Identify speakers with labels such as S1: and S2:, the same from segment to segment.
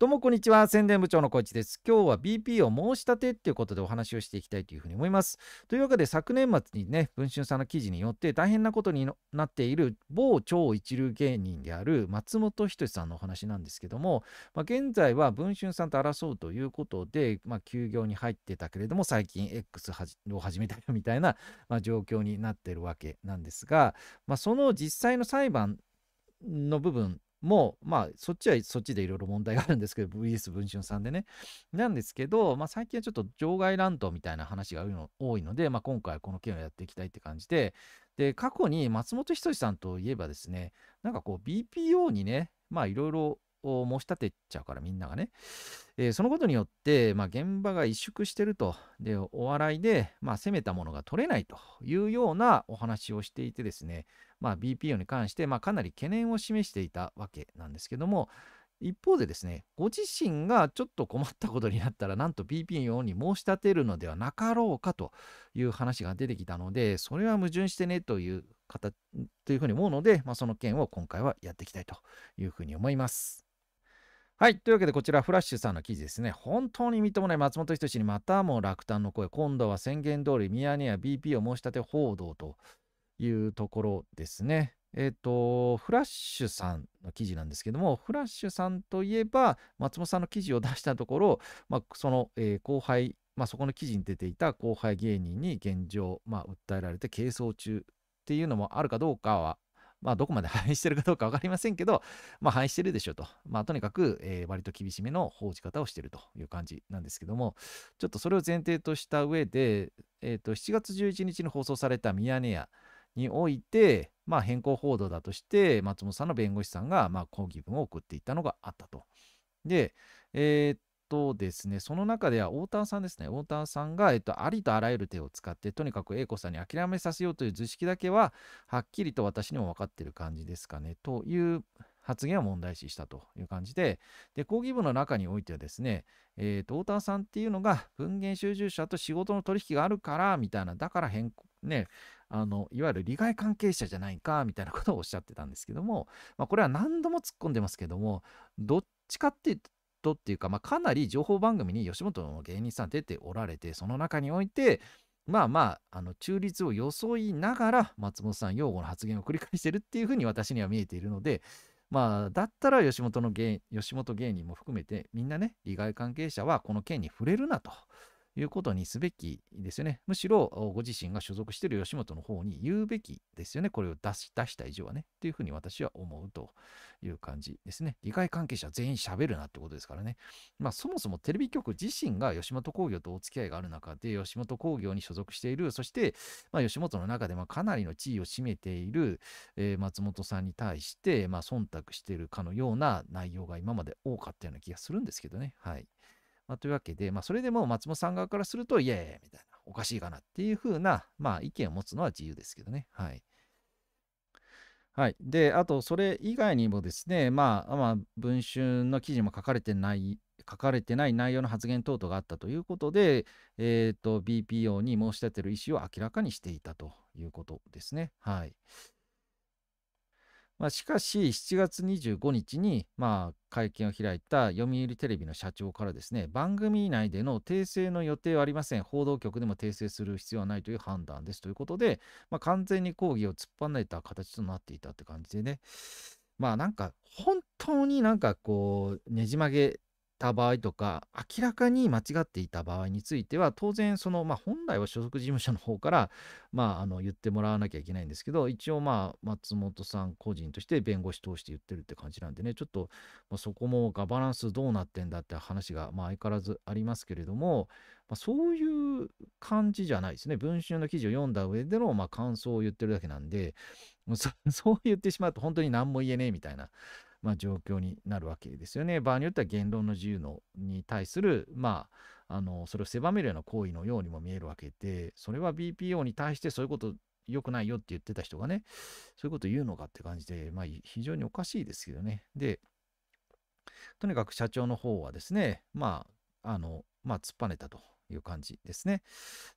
S1: どうもこんにちは。宣伝部長の小市です。今日は BP を申し立てっていうことでお話をしていきたいというふうに思います。というわけで昨年末にね、文春さんの記事によって大変なことになっている某超一流芸人である松本人志さんのお話なんですけども、まあ、現在は文春さんと争うということで、まあ、休業に入ってたけれども、最近 X を始めたよみたいな、まあ、状況になってるわけなんですが、まあ、その実際の裁判の部分もう、まあ、そっちはそっちでいろいろ問題があるんですけど、VS 文春さんでね。なんですけど、まあ、最近はちょっと場外乱闘みたいな話が多いので、まあ、今回この件をやっていきたいって感じで、で、過去に松本人志さんといえばですね、なんかこう、BPO にね、まあ、いろいろ申し立てちゃうからみんながね、えー、そのことによって、まあ、現場が萎縮してるとでお笑いで、まあ、攻めたものが取れないというようなお話をしていてですねまあ、BPO に関して、まあ、かなり懸念を示していたわけなんですけども一方でですねご自身がちょっと困ったことになったらなんと BPO に申し立てるのではなかろうかという話が出てきたのでそれは矛盾してねという方というふうに思うので、まあ、その件を今回はやっていきたいというふうに思います。はい。というわけで、こちら、フラッシュさんの記事ですね。本当にみっともない松本人志にまたも落胆の声。今度は宣言通りミヤネ屋 BP を申し立て報道というところですね。えっ、ー、と、フラッシュさんの記事なんですけども、フラッシュさんといえば、松本さんの記事を出したところ、まあ、その、えー、後輩、まあ、そこの記事に出ていた後輩芸人に現状、まあ、訴えられて係争中っていうのもあるかどうかは、まあ、どこまで反映してるかどうか分かりませんけど、まあ、反映してるでしょうと。まあ、とにかく、えー、割と厳しめの報じ方をしてるという感じなんですけども、ちょっとそれを前提とした上で、えっ、ー、と、7月11日に放送されたミヤネ屋、において、まあ、変更報道だとして松本さんの弁護士さんがまあ抗議文を送っていたのがあったと。で、えー、っとですね、その中では太田さんですね、太田さんが、えっと、ありとあらゆる手を使って、とにかく A 子さんに諦めさせようという図式だけは、はっきりと私にも分かってる感じですかね、という発言を問題視したという感じで、で講義部の中においてはですね、えーと、と太田さんっていうのが文言収集者と仕事の取引があるからみたいな、だから変更、ね、あのいわゆる利害関係者じゃないかみたいなことをおっしゃってたんですけども、まあ、これは何度も突っ込んでますけども、どっちかっていうと、っていうか、まあ、かなり情報番組に吉本の芸人さん出ておられて、その中において、まあまあ、あの中立を装いながら、松本さん擁護の発言を繰り返してるっていうふうに私には見えているので、まあ、だったら吉本の芸吉本芸人も含めてみんなね利害関係者はこの件に触れるなということにすべきですよね。むしろご自身が所属している吉本の方に言うべきですよね。これを出し出した以上はね。っていうふうに私は思うという感じですね。議会関係者全員喋るなってことですからね。まあそもそもテレビ局自身が吉本興業とお付き合いがある中で、吉本興業に所属している、そして、まあ、吉本の中でもかなりの地位を占めている、えー、松本さんに対して、まあ忖度しているかのような内容が今まで多かったような気がするんですけどね。はい。まあ、というわけで、まあ、それでも松本さん側からすると、いやいやみたいな、おかしいかなっていうふうな、まあ、意見を持つのは自由ですけどね。はい。はい。で、あと、それ以外にもですね、まあ、まあ、文春の記事も書かれてない、書かれてない内容の発言等々があったということで、えっ、ー、と、BPO に申し立てる意思を明らかにしていたということですね。はい。まあ、しかし、7月25日に、まあ、会見を開いた読売テレビの社長からですね、番組内での訂正の予定はありません。報道局でも訂正する必要はないという判断ですということで、まあ、完全に抗議を突っ張ねた形となっていたって感じでね、まあなんか、本当になんかこう、ねじ曲げた場合とか、明らかに間違っていた場合については、当然、その、まあ、本来は所属事務所の方から、まあ、あの言ってもらわなきゃいけないんですけど、一応、まあ、松本さん個人として弁護士通して言ってるって感じなんでね、ちょっと、まあ、そこもガバナンスどうなってんだって話が、まあ、相変わらずありますけれども、まあ、そういう感じじゃないですね。文春の記事を読んだ上での、まあ、感想を言ってるだけなんで、そそう言ってしまうと本当に何も言えねえみたいなまあ、状況になるわけですよね。場合によっては言論の自由のに対する、まあ、あのそれを狭めるような行為のようにも見えるわけで、それは BPO に対してそういうこと良くないよって言ってた人がね、そういうこと言うのかって感じで、まあ、非常におかしいですけどね。で、とにかく社長の方はですね、まあ、あの、まあ、突っぱねたと。いう感じですね。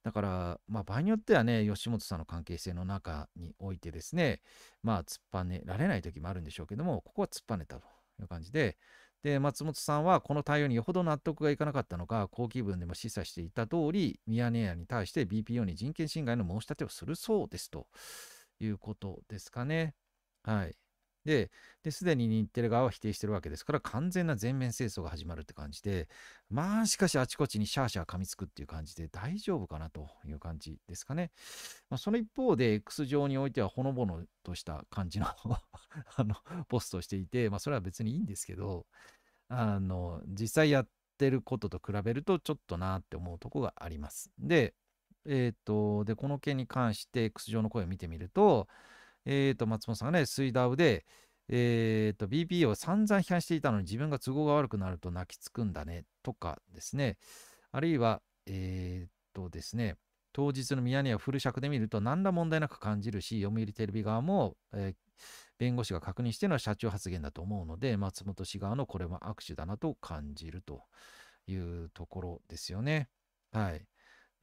S1: だから、まあ、場合によってはね、吉本さんの関係性の中においてですね、まあ、突っぱねられない時もあるんでしょうけども、ここは突っぱねたという感じで、で、松本さんはこの対応によほど納得がいかなかったのか、好気分でも示唆していた通り、ミヤネ屋に対して BPO に人権侵害の申し立てをするそうですということですかね。はい。で、すでに日テレ側は否定してるわけですから、完全な全面清掃が始まるって感じで、まあ、しかしあちこちにシャーシャー噛みつくっていう感じで、大丈夫かなという感じですかね。まあ、その一方で、X 上においてはほのぼのとした感じの あの、ポストをしていて、まあ、それは別にいいんですけど、あの、実際やってることと比べると、ちょっとなって思うとこがあります。で、えっ、ー、と、で、この件に関して X 上の声を見てみると、えっ、ー、と、松本さんがね、イダウで、えっ、ー、と、BPA を散々批判していたのに自分が都合が悪くなると泣きつくんだね、とかですね。あるいは、えっ、ー、とですね、当日のミヤネ屋をフル尺で見ると何ら問題なく感じるし、読売テレビ側も、え弁護士が確認しての社長発言だと思うので、松本氏側のこれは握手だなと感じるというところですよね。はい。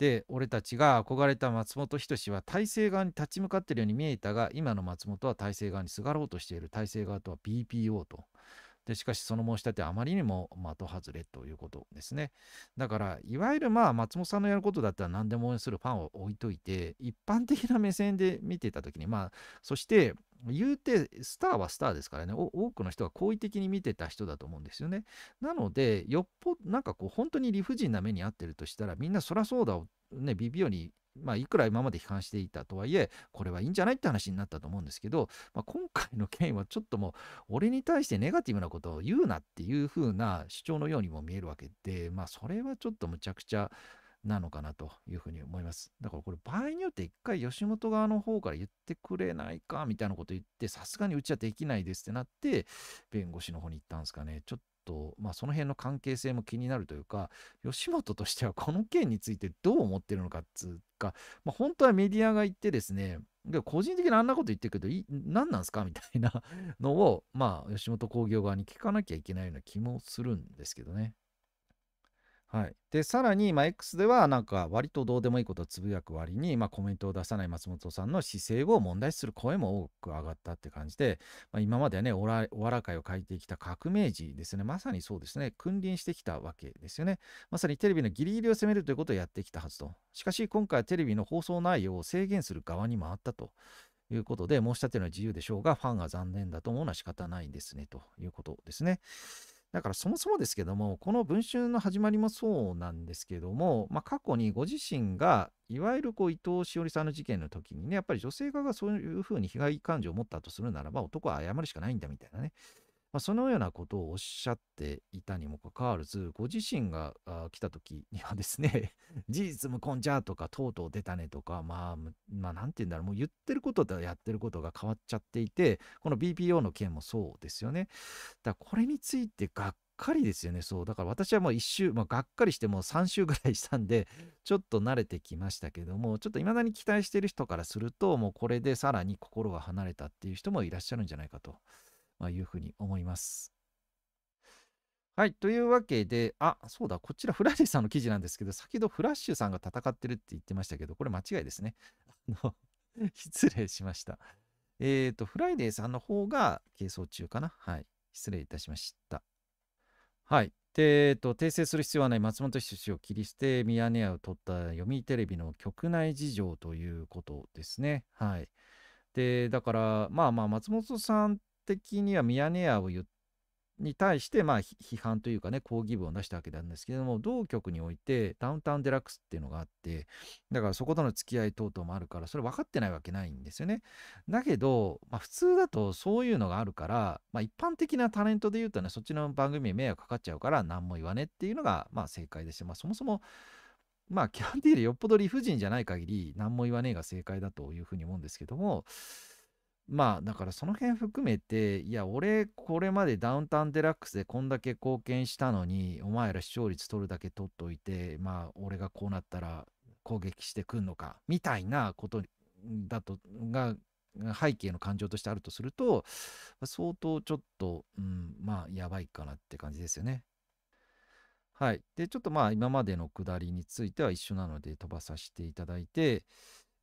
S1: で俺たちが憧れた松本人志は体制側に立ち向かっているように見えたが今の松本は体制側にすがろうとしている体制側とは BPO とでしかしその申し立てあまりにも的外れということですね。だから、いわゆるまあ松本さんのやることだったら何でも応援するファンを置いといて、一般的な目線で見てたときに、まあ、そして、言うて、スターはスターですからね、多くの人が好意的に見てた人だと思うんですよね。なので、よっぽ、なんかこう、本当に理不尽な目に遭ってるとしたら、みんなそらそうだをね、ビビオにまあ、いくら今まで批判していたとはいえ、これはいいんじゃないって話になったと思うんですけど、まあ、今回の件はちょっともう、俺に対してネガティブなことを言うなっていうふうな主張のようにも見えるわけで、まあ、それはちょっとむちゃくちゃなのかなというふうに思います。だからこれ、場合によって一回吉本側の方から言ってくれないかみたいなこと言って、さすがにうちはできないですってなって、弁護士の方に行ったんですかね。ちょっと、まあ、その辺の関係性も気になるというか、吉本としてはこの件についてどう思ってるのかっつうか、まあ、本当はメディアが言ってですね、で個人的にあんなこと言ってるけど、い何なんすか みたいなのを、まあ、吉本興業側に聞かなきゃいけないような気もするんですけどね。はい、でさらに、まあ、X ではなんか割とどうでもいいことをつぶやく割に、まあ、コメントを出さない松本さんの姿勢を問題視する声も多く上がったって感じで、まあ、今まではねおらお笑い界を書いてきた革命児ですねまさにそうですね君臨してきたわけですよねまさにテレビのギリギリを攻めるということをやってきたはずとしかし今回はテレビの放送内容を制限する側に回ったということで申し立てるのは自由でしょうがファンが残念だと思うのは仕方ないですねということですね。だからそもそもですけども、この文春の始まりもそうなんですけども、まあ、過去にご自身が、いわゆるこう伊藤詩織さんの事件の時にね、やっぱり女性側がそういうふうに被害感情を持ったとするならば、男は謝るしかないんだみたいなね、まあ、そのようなことをおっしゃっていたにもかかわらず、ご自身が来た時にはですね、事実無根じゃとか、とうとう出たねとか、まあ、まあ、なんて言うんだろう、もう言ってることとやってることが変わっちゃっていて、この BPO の件もそうですよね。だからこれについてがっかりですよね、そう。だから私はもう1週、まあ、がっかりしてもう3週ぐらいしたんで、ちょっと慣れてきましたけども、ちょっと未だに期待してる人からすると、もうこれでさらに心が離れたっていう人もいらっしゃるんじゃないかと。いうふうに思います。はい。というわけで、あ、そうだ、こちらフラッシュさんの記事なんですけど、先ほどフラッシュさんが戦ってるって言ってましたけど、これ間違いですね。あの 失礼しました。えっ、ー、と、フライデーさんの方が係争中かな。はい。失礼いたしました。はい。で、えっ、ー、と、訂正する必要はない松本出身を切り捨て、ミヤネ屋を取った読売テレビの局内事情ということですね。はい。で、だから、まあまあ、松本さん的にはミヤネ屋を言に対して、まあ、批判というかね、抗議文を出したわけなんですけども、同局においてダウンタウンデラックスっていうのがあって、だからそことの付き合い等々もあるから、それ分かってないわけないんですよね。だけど、まあ、普通だとそういうのがあるから、まあ、一般的なタレントで言うとね、そっちの番組に迷惑かかっちゃうから、何も言わねっていうのが、まあ、正解でして、まあ、そもそも、まあ、キャンディーでよっぽど理不尽じゃない限り、何も言わねえが正解だというふうに思うんですけども、まあだからその辺含めていや俺これまでダウンタウンデラックスでこんだけ貢献したのにお前ら視聴率取るだけ取っといてまあ俺がこうなったら攻撃してくんのかみたいなことだとが背景の感情としてあるとすると相当ちょっと、うん、まあやばいかなって感じですよね。はい。で、ちょっとまあ今までのくだりについては一緒なので飛ばさせていただいて、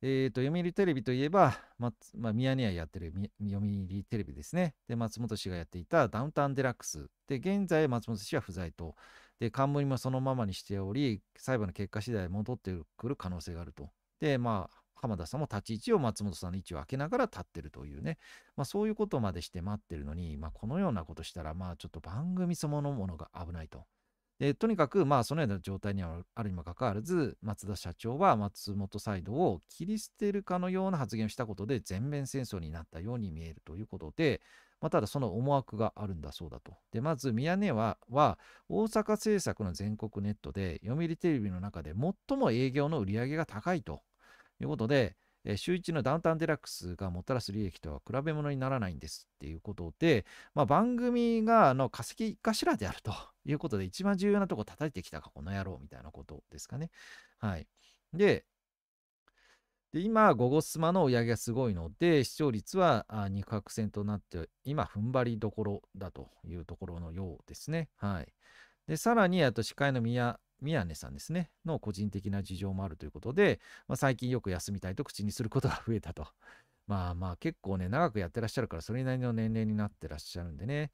S1: えっ、ー、と、読売テレビといえば、まあ、ミヤネ屋やってる読売テレビですね。で、松本氏がやっていたダウンタウンデラックス。で、現在、松本氏は不在と。で、冠もそのままにしており、裁判の結果次第戻ってくる可能性があると。で、まあ、浜田さんも立ち位置を松本さんの位置を開けながら立ってるというね、まあ、そういうことまでして待ってるのに、まあ、このようなことしたら、まあ、ちょっと番組そのものが危ないと。でとにかく、まあ、そのような状態にはあるにもかかわらず、松田社長は松本サイドを切り捨てるかのような発言をしたことで、全面戦争になったように見えるということで、まあ、ただその思惑があるんだそうだと。で、まず、宮根は、は大阪政策の全国ネットで、読売テレビの中で最も営業の売り上げが高いということで、えー、週1のダウンタウンデラックスがもたらす利益とは比べ物にならないんですっていうことで、まあ、番組があの化石頭であるということで、一番重要なとこ叩いてきたか、この野郎みたいなことですかね。はい。で、で今、ゴゴスマの売り上げがすごいので、視聴率は肉薄戦となって、今、踏ん張りどころだというところのようですね。はい。で、さらに、あと司会の宮宮根さんですね、の個人的な事情もあるということで、まあ、最近よく休みたいと口にすることが増えたと。まあまあ結構ね、長くやってらっしゃるから、それなりの年齢になってらっしゃるんでね。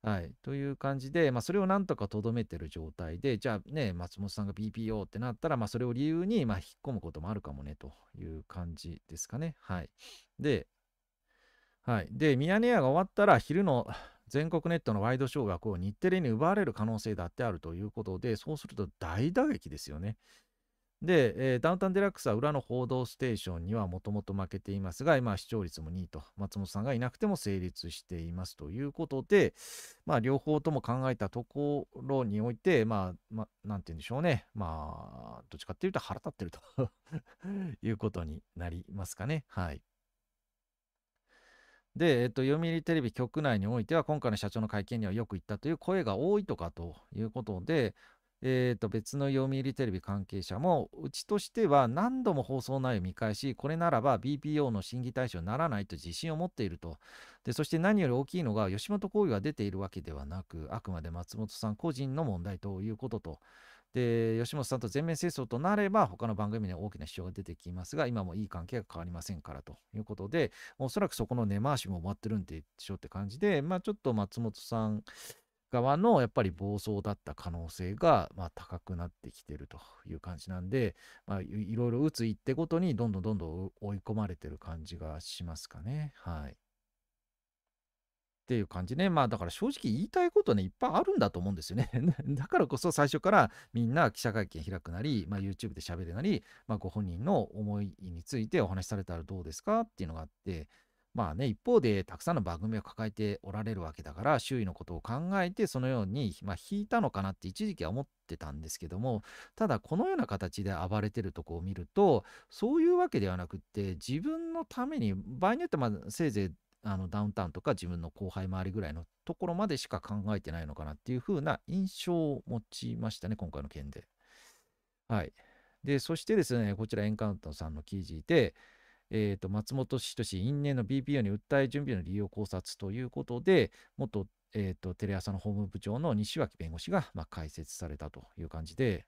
S1: はい。という感じで、まあ、それをなんとかとどめてる状態で、じゃあね、松本さんが BPO ってなったら、まあ、それを理由に、まあ、引っ込むこともあるかもね、という感じですかね。はい。で、はい。で、ミヤネ屋が終わったら、昼の全国ネットのワイドショーこを日テレに奪われる可能性だってあるということで、そうすると大打撃ですよね。で、えー、ダウンタウンデラックスは裏の報道ステーションにはもともと負けていますが、今視聴率も2位と、松本さんがいなくても成立していますということで、まあ両方とも考えたところにおいて、まあ、まあ、なんて言うんでしょうね。まあ、どっちかっていうと腹立ってると いうことになりますかね。はい。で、えっと、読売テレビ局内においては、今回の社長の会見にはよく言ったという声が多いとかということで、えー、と別の読売テレビ関係者も、うちとしては何度も放送内容を見返し、これならば BPO の審議対象にならないと自信を持っていると。でそして何より大きいのが、吉本行業が出ているわけではなく、あくまで松本さん個人の問題ということと。で、吉本さんと全面清掃となれば、他の番組には大きな支障が出てきますが、今もいい関係が変わりませんからということで、おそらくそこの根回しも終わってるんでしょうって感じで、まあちょっと松本さん側のやっぱり暴走だった可能性が、まあ、高くなってきてるという感じなんで、まあ、いろいろ打つ一手ごとにどんどんどんどん追い込まれてる感じがしますかね。はい。っていう感じね。まあだから正直言いたいことね、いっぱいあるんだと思うんですよね。だからこそ最初からみんな記者会見開くなり、まあ、YouTube で喋るなり、まあ、ご本人の思いについてお話しされたらどうですかっていうのがあって、まあね、一方でたくさんの番組を抱えておられるわけだから、周囲のことを考えてそのように、まあ、引いたのかなって一時期は思ってたんですけども、ただこのような形で暴れてるとこを見ると、そういうわけではなくって、自分のために、場合によってまあせいぜいあのダウンタウンとか自分の後輩周りぐらいのところまでしか考えてないのかなっていう風な印象を持ちましたね、今回の件で。はい。で、そしてですね、こちらエンカウントさんの記事で、えーと、松本人志因縁の BPO に訴え準備の理由を考察ということで、元、えーと、とテレ朝の法務部長の西脇弁護士が、まあ、解説されたという感じで、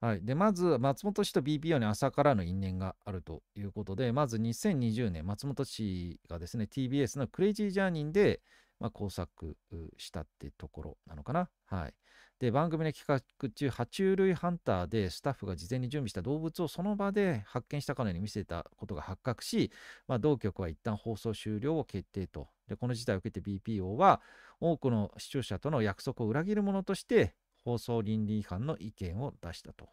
S1: はい、でまず、松本氏と BPO に朝からの因縁があるということで、まず2020年、松本氏がですね、TBS のクレイジージャーニーで、まあ、工作したってところなのかな。はい。で、番組の企画中、爬虫類ハンターでスタッフが事前に準備した動物をその場で発見したかのように見せたことが発覚し、まあ、同局は一旦放送終了を決定と。で、この事態を受けて BPO は、多くの視聴者との約束を裏切るものとして、放送倫理違反の意見を出したと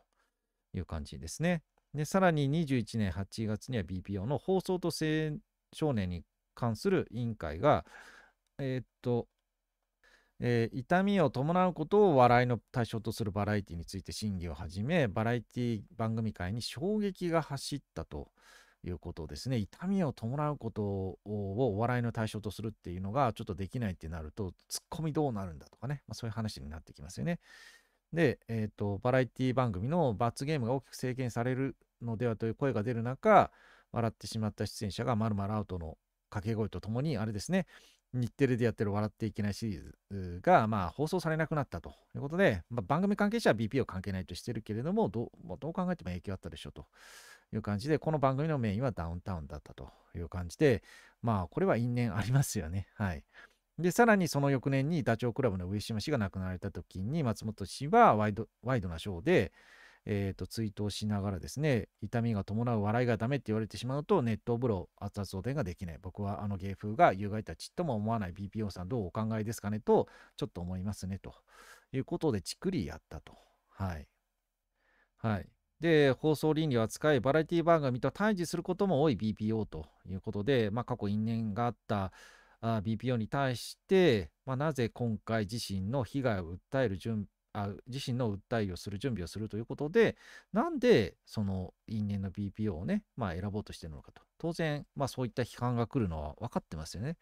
S1: いう感じですね。で、さらに21年8月には BPO の放送と青少年に関する委員会が、えー、っと、えー、痛みを伴うことを笑いの対象とするバラエティについて審議を始め、バラエティ番組界に衝撃が走ったということですね。痛みを伴うことをお笑いの対象とするっていうのがちょっとできないってなると、ツッコミどうなるんだとかね、まあ、そういう話になってきますよね。で、えっ、ー、と、バラエティ番組の罰ゲームが大きく制限されるのではという声が出る中、笑ってしまった出演者がまるまるアウトの掛け声とともに、あれですね、日テレでやってる笑っていけないシリーズが、まあ、放送されなくなったということで、まあ、番組関係者は BPO 関係ないとしてるけれども、どう,、まあ、どう考えても影響あったでしょうという感じで、この番組のメインはダウンタウンだったという感じで、まあ、これは因縁ありますよね。はい。で、さらにその翌年にダチョウ倶楽部の上島氏が亡くなられた時に、松本氏はワイドワイドなショーで、えーと、追悼しながらですね、痛みが伴う笑いがダメって言われてしまうと、熱湯風呂、熱々おでんができない。僕はあの芸風が有害とちとも思わない BPO さん、どうお考えですかねと、ちょっと思いますね、ということで、ちっくりやったと。はい。はい。で、放送倫理を扱い、バラエティ番組と対峙することも多い BPO ということで、まあ、過去因縁があったあ BPO に対して、まあ、なぜ今回自身の被害を訴える準あ自身の訴えをする準備をするということで、なんでその因縁の BPO をね、まあ、選ぼうとしてるのかと。当然、まあ、そういった批判が来るのは分かってますよね。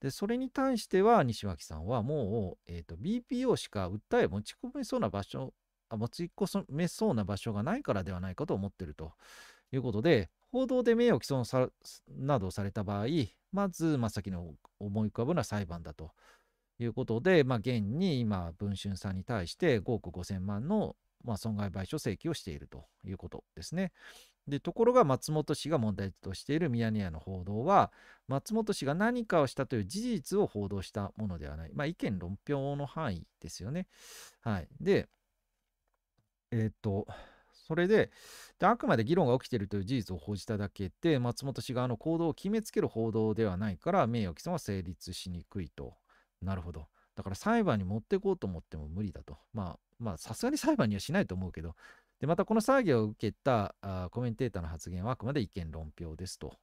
S1: で、それに対しては西脇さんはもう、えーと、と BPO しか訴え持ち込めそうな場所持ち越めそうな場所がないからではないかと思っているということで、報道で名誉毀損さなどをされた場合、まず、まっ先の思い浮かぶのは裁判だということで、まあ、現に今、文春さんに対して5億5000万の、まあ、損害賠償請求をしているということですね。でところが松本氏が問題としているミヤネ屋の報道は松本氏が何かをしたという事実を報道したものではない、まあ、意見論評の範囲ですよね。はい、でえー、っと、それでで、あくまで議論が起きているという事実を報じただけで、松本氏側の行動を決めつける報道ではないから、名誉毀損は成立しにくいと。なるほど。だから裁判に持っていこうと思っても無理だと。まあ、まあ、さすがに裁判にはしないと思うけど、で、またこの騒ぎを受けたあコメンテーターの発言はあくまで意見論評ですと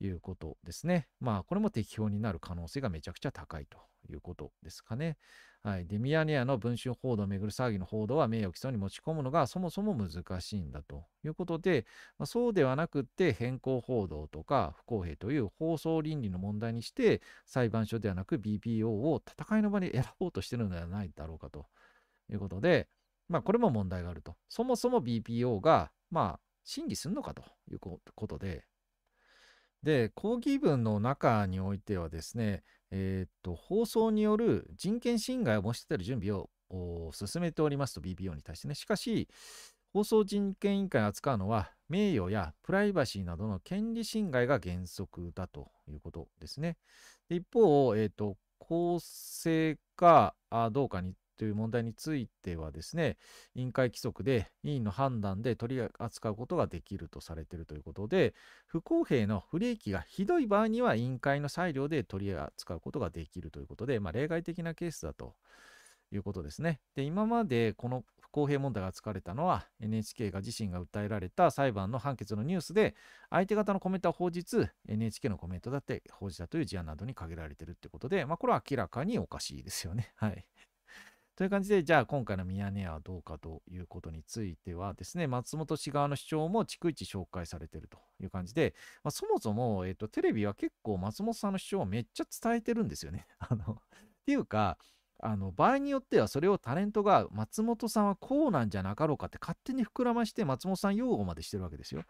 S1: いうことですね。まあ、これも適法になる可能性がめちゃくちゃ高いということですかね。はい。で、ミヤネ屋の文春報道をめぐる騒ぎの報道は名誉毀損に持ち込むのがそもそも難しいんだということで、まあ、そうではなくって変更報道とか不公平という放送倫理の問題にして裁判所ではなく BPO を戦いの場に選ぼうとしてるのではないだろうかということで、まあ、これも問題があると。そもそも BPO が、まあ、審理するのかということで、で、抗議文の中においてはですね、えー、っと、放送による人権侵害を申し立てる準備を進めておりますと b p o に対してね。しかし、放送人権委員会が扱うのは、名誉やプライバシーなどの権利侵害が原則だということですね。で一方、えーと、公正かどうかにという問題についてはですね、委員会規則で委員の判断で取り扱うことができるとされているということで、不公平の不利益がひどい場合には委員会の裁量で取り扱うことができるということで、まあ、例外的なケースだということですね。で、今までこの不公平問題が扱われたのは NHK が自身が訴えられた裁判の判決のニュースで相手方のコメントは報じつ、NHK のコメントだって報じたという事案などに限られているということで、まあ、これは明らかにおかしいですよね。はい。という感じで、じゃあ今回のミヤネ屋はどうかということについてはですね、松本氏側の主張も逐一紹介されているという感じで、まあ、そもそも、えっと、テレビは結構松本さんの主張をめっちゃ伝えてるんですよね。あのっていうか、あの場合によってはそれをタレントが松本さんはこうなんじゃなかろうかって勝手に膨らまして松本さん擁護までしてるわけですよ。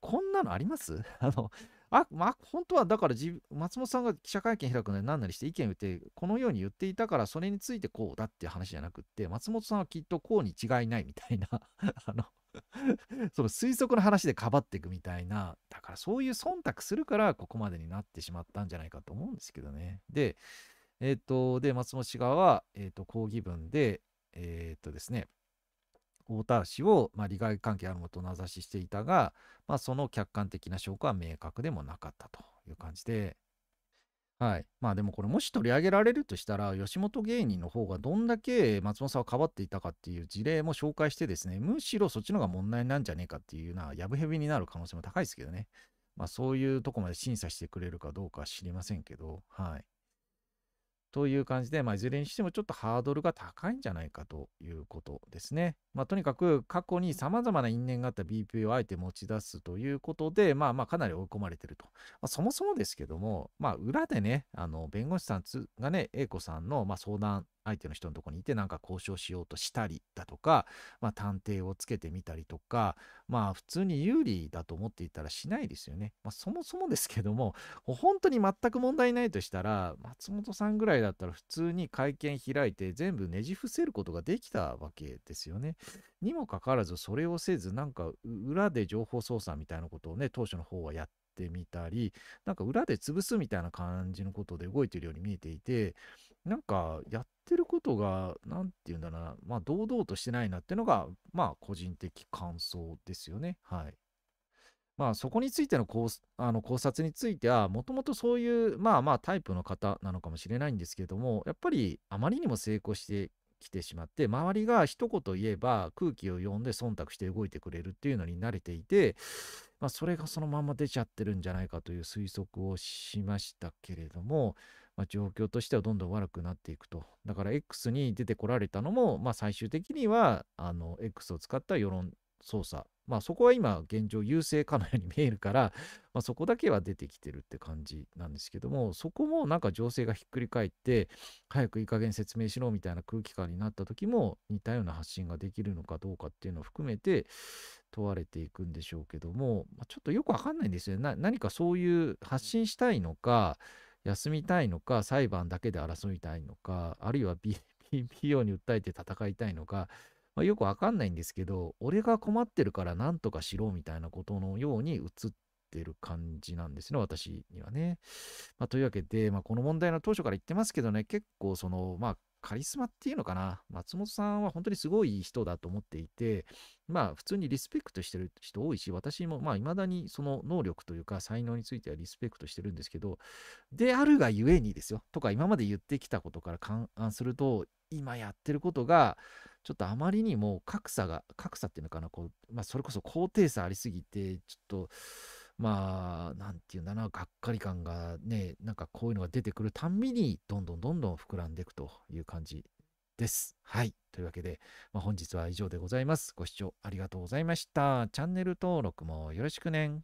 S1: こんなのあります あの、あ、まあ、本当はだから自松本さんが記者会見開くのに何なりして意見を言って、このように言っていたから、それについてこうだっていう話じゃなくって、松本さんはきっとこうに違いないみたいな、あのその推測の話でかばっていくみたいな、だからそういう忖度するから、ここまでになってしまったんじゃないかと思うんですけどね。で、えっ、ー、と、で、松本氏側は、えっ、ー、と、抗議文で、えっ、ー、とですね、太田氏を、ま利害関係あるもと名指ししていたが、まあ、その客観的な証拠は明確でもなかったという感じで、はい、まあでもこれもし取り上げられるとしたら吉本芸人の方がどんだけ松本さんをかばっていたかっていう事例も紹介してですねむしろそっちの方が問題なんじゃねえかっていうのはやぶへびになる可能性も高いですけどね、まあ、そういうとこまで審査してくれるかどうかは知りませんけどはい。という感じで、まあ、いずれにしてもちょっとハードルが高いんじゃないかということですね。まあ、とにかく過去に様々な因縁があった BPO をあえて持ち出すということで、まあまあかなり追い込まれてると。まあ、そもそもですけども、まあ裏でね、あの弁護士さんがね、A 子さんのま相談相手の人のとこにいてなんか交渉しようとしたりだとか、まあ、探偵をつけてみたりとかまあ普通に有利だと思っていたらしないですよね。まあ、そもそもですけども本当に全く問題ないとしたら松本さんぐらいだったら普通に会見開いて全部ねじ伏せることができたわけですよね。にもかかわらずそれをせずなんか裏で情報操作みたいなことをね当初の方はやってみたり、なんか裏で潰すみたいな感じのことで動いてるように見えていて、なんかやってることが、なんて言うんだろうな、まあ、堂々としてないなっていうのが、まあ、個人的感想ですよね。はい。まあ、そこについての考あの考察については、もともとそういう、まあまあ、タイプの方なのかもしれないんですけれども、やっぱりあまりにも成功してきてしまって、周りが一言言えば空気を読んで忖度して動いてくれるっていうのに慣れていて、まあ、それがそのまま出ちゃってるんじゃないかという推測をしましたけれども、まあ、状況としてはどんどん悪くなっていくと。だから X に出てこられたのも、まあ、最終的にはあの X を使った世論操作。まあ、そこは今現状優勢かのように 見えるから、まあ、そこだけは出てきてるって感じなんですけどもそこもなんか情勢がひっくり返って早くいい加減説明しろみたいな空気感になった時も似たような発信ができるのかどうかっていうのを含めて問われていくんでしょうけども、まあ、ちょっとよくわかんないんですよね何かそういう発信したいのか休みたいのか、裁判だけで争いたいのか、あるいは BPO に訴えて戦いたいのか、まあ、よくわかんないんですけど、俺が困ってるからなんとかしろみたいなことのように映ってる感じなんですね、私にはね。まあ、というわけで、まあ、この問題の当初から言ってますけどね、結構その、まあ、カリスマっていうのかな。松本さんは本当にすごい人だと思っていて、まあ普通にリスペクトしてる人多いし、私もまあ未だにその能力というか才能についてはリスペクトしてるんですけど、であるがゆえにですよ、とか今まで言ってきたことから勘案すると、今やってることが、ちょっとあまりにも格差が、格差っていうのかな、こう、まあそれこそ高低差ありすぎて、ちょっと、まあ、なんて言うんだな、がっかり感がね、なんかこういうのが出てくるたんびに、どんどんどんどん膨らんでいくという感じです。はい。というわけで、まあ、本日は以上でございます。ご視聴ありがとうございました。チャンネル登録もよろしくね。